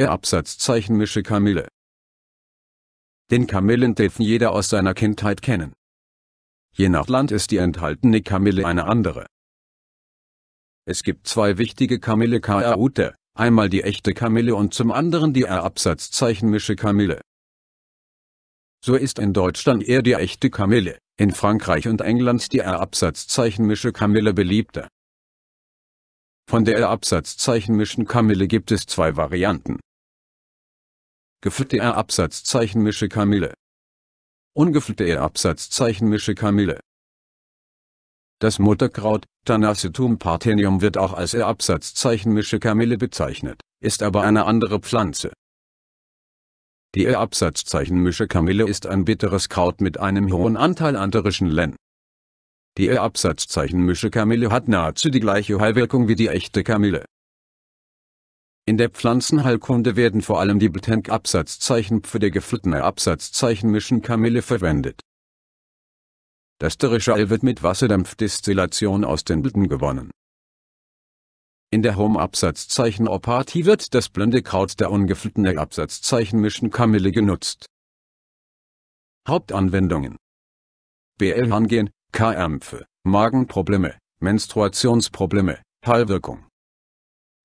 Er äh, Absatzzeichen mische Kamille. Den Kamillentee jeder aus seiner Kindheit kennen. Je nach Land ist die enthaltene Kamille eine andere. Es gibt zwei wichtige Kamille Kaute, einmal die echte Kamille und zum anderen die R Absatzzeichen mische Kamille. So ist in Deutschland eher die echte Kamille, in Frankreich und England die R Absatzzeichen mische Kamille beliebter. Von der R Absatzzeichen mischen Kamille gibt es zwei Varianten. Gefüllte R Absatzzeichen Mische Kamille. Ungefüllte R Absatzzeichen Mische Kamille. Das Mutterkraut, Tanacetum parthenium wird auch als R Absatzzeichen Mische Kamille bezeichnet, ist aber eine andere Pflanze. Die R Absatzzeichen Mische Kamille ist ein bitteres Kraut mit einem hohen Anteil an terischen Len. Die R Absatzzeichen Mische Kamille hat nahezu die gleiche Heilwirkung wie die echte Kamille. In der Pflanzenheilkunde werden vor allem die Blättenk-Absatzzeichen für geflittene Absatzzeichenmischen Kamille verwendet. Das derische Ale wird mit Wasserdampfdestillation aus den Blüten gewonnen. In der Home-Absatzzeichen Opatie wird das blonde Kraut der ungeflittenen Absatzzeichenmischen Kamille genutzt. Hauptanwendungen bl hangehen k Krämpfe, Magenprobleme, Menstruationsprobleme, Heilwirkung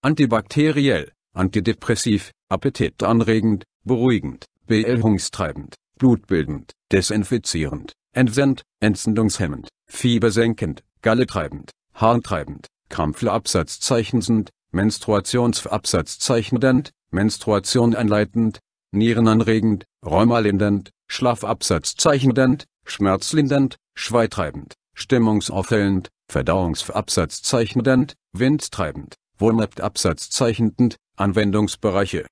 antibakteriell, antidepressiv, appetitanregend, beruhigend, beerdigungstreibend, blutbildend, desinfizierend, entsend, entzündungshemmend, fiebersenkend, galletreibend, harntreibend, krampfabsatzzeichensend, menstruationsabsatzzeichnend, Menstruation einleitend, nierenanregend, rheumalindend, schlafabsatzzeichnend, schmerzlindernd, schweitreibend, stimmungsaufhellend, verdauungsabsatzzeichnend, windtreibend, Womap Absatz zeichnend, Anwendungsbereiche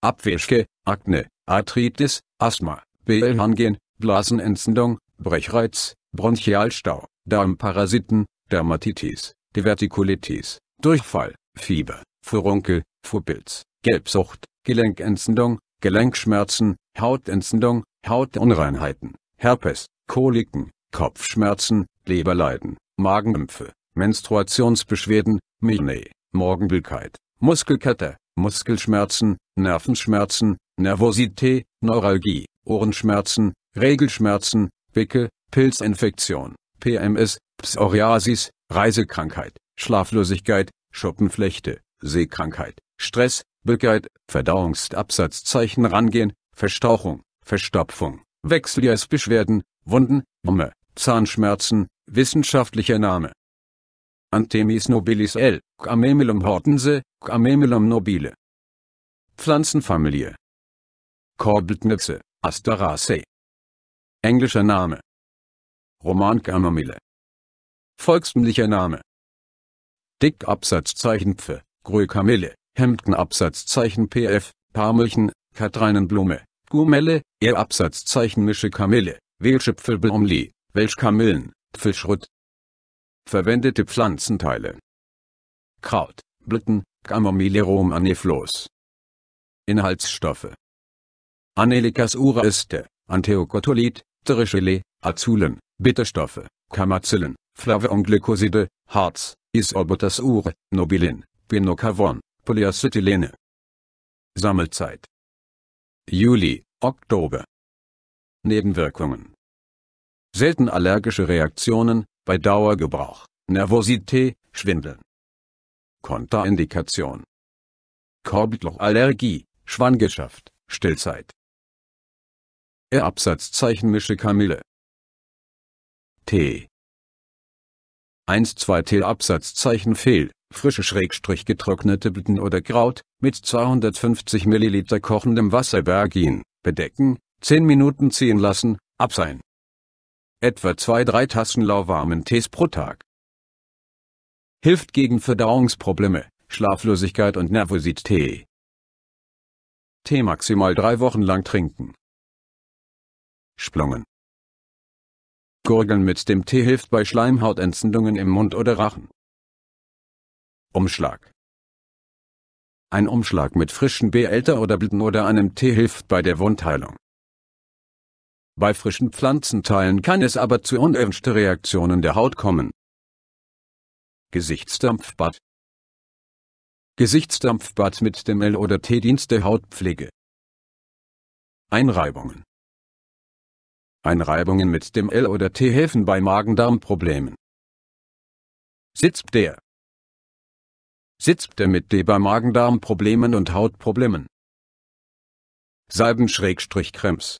Abwehrschke, Akne, Arthritis, Asthma, Belenhangen, Blasenentzündung, Brechreiz, Bronchialstau, Darmparasiten, Dermatitis, Divertikulitis, Durchfall, Fieber, Furunkel, Furpilz, Gelbsucht, Gelenkentzündung, Gelenkschmerzen, Hautentzündung, Hautunreinheiten, Herpes, Koliken, Kopfschmerzen, Leberleiden, Magenimpfe, Menstruationsbeschwerden, Migräne, Morgenblindheit, Muskelkater, Muskelschmerzen, Nervenschmerzen, Nervosität, Neuralgie, Ohrenschmerzen, Regelschmerzen, Wicke, Pilzinfektion, PMS, Psoriasis, Reisekrankheit, Schlaflosigkeit, Schuppenflechte, Sehkrankheit, Stress, Bückheit, Verdauungsabsatzzeichen rangehen, Verstauchung, Verstopfung, Wechseljahrsbeschwerden, Wunden, Wumme, Zahnschmerzen, wissenschaftlicher Name, Antemis nobilis L. Camemelum hortense, Camemelum nobile. Pflanzenfamilie. Korbeltnütze, Asteraceae. Englischer Name. Roman Romankamomille. Volkstümlicher Name. Dick Absatzzeichen Pfe, Hemden Absatzzeichen PF, Parmelchen, Katrinenblume, Gumelle, e Absatzzeichen Mische Kamille, Welschipfelblomli, Welschkamillen, Pfischrut, Verwendete Pflanzenteile Kraut, Blüten, Chamomile romaniflos. Inhaltsstoffe Angelicas ura este, Antheocotolit, Azulen, Bitterstoffe, Kamazillen, Flavonglycoside, Harz, Isobutasure, Nobilin, Pinocavon, Polyacetylene. Sammelzeit Juli, Oktober Nebenwirkungen Selten allergische Reaktionen, bei Dauergebrauch, Nervosität, Schwindeln. Kontraindikation. korbloch Schwangerschaft, Stillzeit. E Absatzzeichen Mische Kamille. T. 1 2 T Absatzzeichen Fehl, frische Schrägstrich getrocknete Blüten oder Kraut, mit 250 ml kochendem Wasser bergin, bedecken, 10 Minuten ziehen lassen, abseihen etwa 2-3 Tassen lauwarmen Tees pro Tag. Hilft gegen Verdauungsprobleme, Schlaflosigkeit und Nervosität. Tee maximal drei Wochen lang trinken. Splungen. Gurgeln mit dem Tee hilft bei Schleimhautentzündungen im Mund oder Rachen. Umschlag. Ein Umschlag mit frischen Beälter oder Blüten oder einem Tee hilft bei der Wundheilung. Bei frischen Pflanzenteilen kann es aber zu unerwünschten Reaktionen der Haut kommen. Gesichtsdampfbad Gesichtsdampfbad mit dem L- oder T-Dienst der Hautpflege. Einreibungen Einreibungen mit dem L- oder T helfen bei Magen-Darm-Problemen. Sitzt der Sitzt der mit D bei Magen-Darm-Problemen und Hautproblemen. Salben-Cremes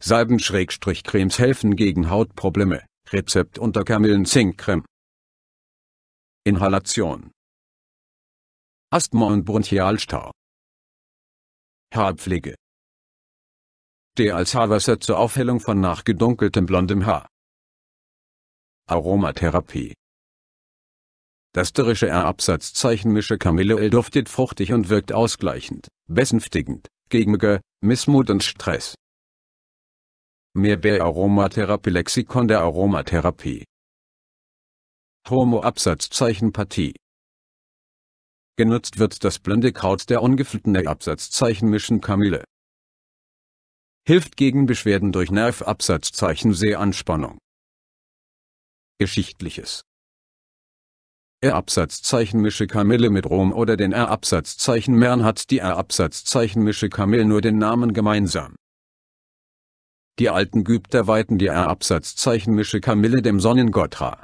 Salben-Cremes helfen gegen Hautprobleme. Rezept unter Kamillen Zink Creme. Inhalation. Asthma und Bronchialstau. Haarpflege. Tee als Haarwasser zur Aufhellung von nachgedunkeltem blondem Haar. Aromatherapie. Das tierische R-Absatzzeichen Mische Kamille duftet fruchtig und wirkt ausgleichend, besänftigend, gegen Mühe, Missmut und Stress. Mehr bei Aromatherapie Lexikon der Aromatherapie Homo Absatzzeichen Partie Genutzt wird das blonde Kraut der ungefilterte Absatzzeichen Mischen Kamille. Hilft gegen Beschwerden durch Nerv Absatzzeichen Sehanspannung. Geschichtliches R-Absatzzeichen Mische Kamille mit Rom oder den R-Absatzzeichen Mern hat die R-Absatzzeichen Mische Kamille nur den Namen gemeinsam die alten Gypter weihten die Absatzzeichen Mische Kamille dem Sonnengott Ra.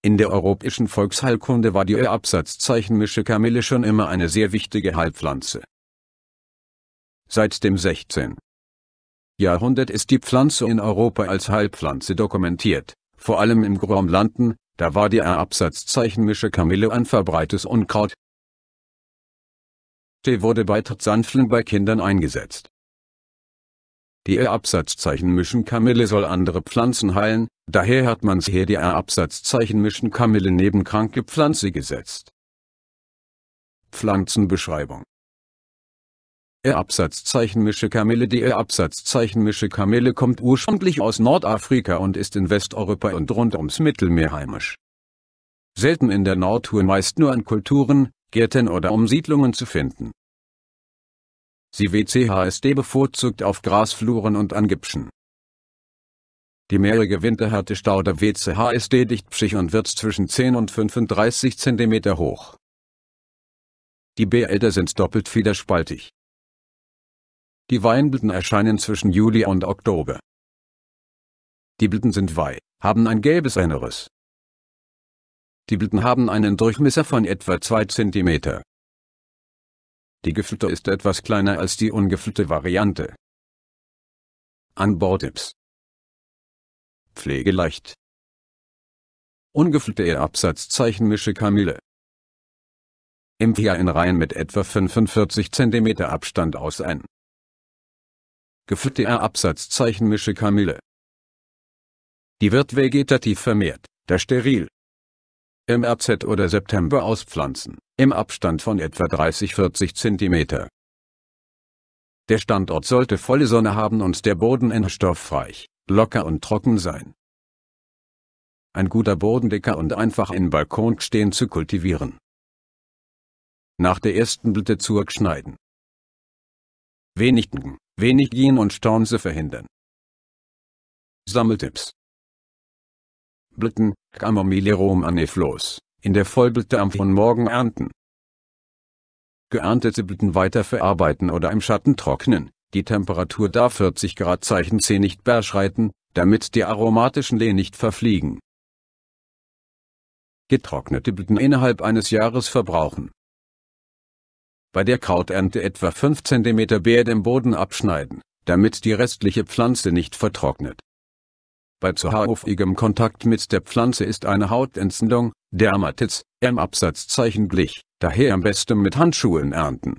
In der europäischen Volksheilkunde war die Absatzzeichen Mische Kamille schon immer eine sehr wichtige Heilpflanze. Seit dem 16. Jahrhundert ist die Pflanze in Europa als Heilpflanze dokumentiert, vor allem im Gromlanden, da war die Absatzzeichen Mische Kamille ein verbreites Unkraut. Tee wurde bei Tsanflen bei Kindern eingesetzt. Die R-Absatzzeichen-Mischen-Kamille soll andere Pflanzen heilen, daher hat man hier die R-Absatzzeichen-Mischen-Kamille neben kranke Pflanze gesetzt. Pflanzenbeschreibung R-Absatzzeichen-Mische Kamille Die R-Absatzzeichen-Mische Kamille kommt ursprünglich aus Nordafrika und ist in Westeuropa und rund ums Mittelmeer heimisch. Selten in der Natur meist nur an Kulturen, Gärten oder Umsiedlungen zu finden. Sie WCHSD bevorzugt auf Grasfluren und an Gipschen. Die mehrige winterharte Staude WCHSD dichtpschig und wird zwischen 10 und 35 cm hoch. Die Beete sind doppelt fiederspaltig. Die Weinblüten erscheinen zwischen Juli und Oktober. Die Blüten sind weih, haben ein gelbes Inneres. Die Blüten haben einen Durchmesser von etwa 2 cm. Die gefüllte ist etwas kleiner als die ungefüllte Variante. Anbautipps Pflegeleicht Ungefüllte Absatzzeichenmische Kamille im Jahr in Reihen mit etwa 45 cm Abstand aus ein. Gefüllte Absatzzeichen Mische Kamille. Die wird vegetativ vermehrt, da steril, im RZ oder September auspflanzen, im Abstand von etwa 30-40 cm. Der Standort sollte volle Sonne haben und der Boden inhaltsstoffreich, locker und trocken sein. Ein guter Boden und einfach in Balkon stehen zu kultivieren. Nach der ersten Blüte zurückschneiden. Wenig Düngen, wenig Yin und Stornse verhindern. Sammeltipps Blüten, Chamomile romane flos, in der Vollblüte am von Morgen ernten. Geerntete Blüten weiter verarbeiten oder im Schatten trocknen, die Temperatur darf 40 Grad Zeichen C nicht überschreiten, damit die aromatischen Lehen nicht verfliegen. Getrocknete Blüten innerhalb eines Jahres verbrauchen. Bei der Krauternte etwa 5 cm Beeren dem Boden abschneiden, damit die restliche Pflanze nicht vertrocknet. Bei zu häufigem Kontakt mit der Pflanze ist eine Hautentzündung, Dermatitis, im Absatzzeichen Glich, daher am besten mit Handschuhen ernten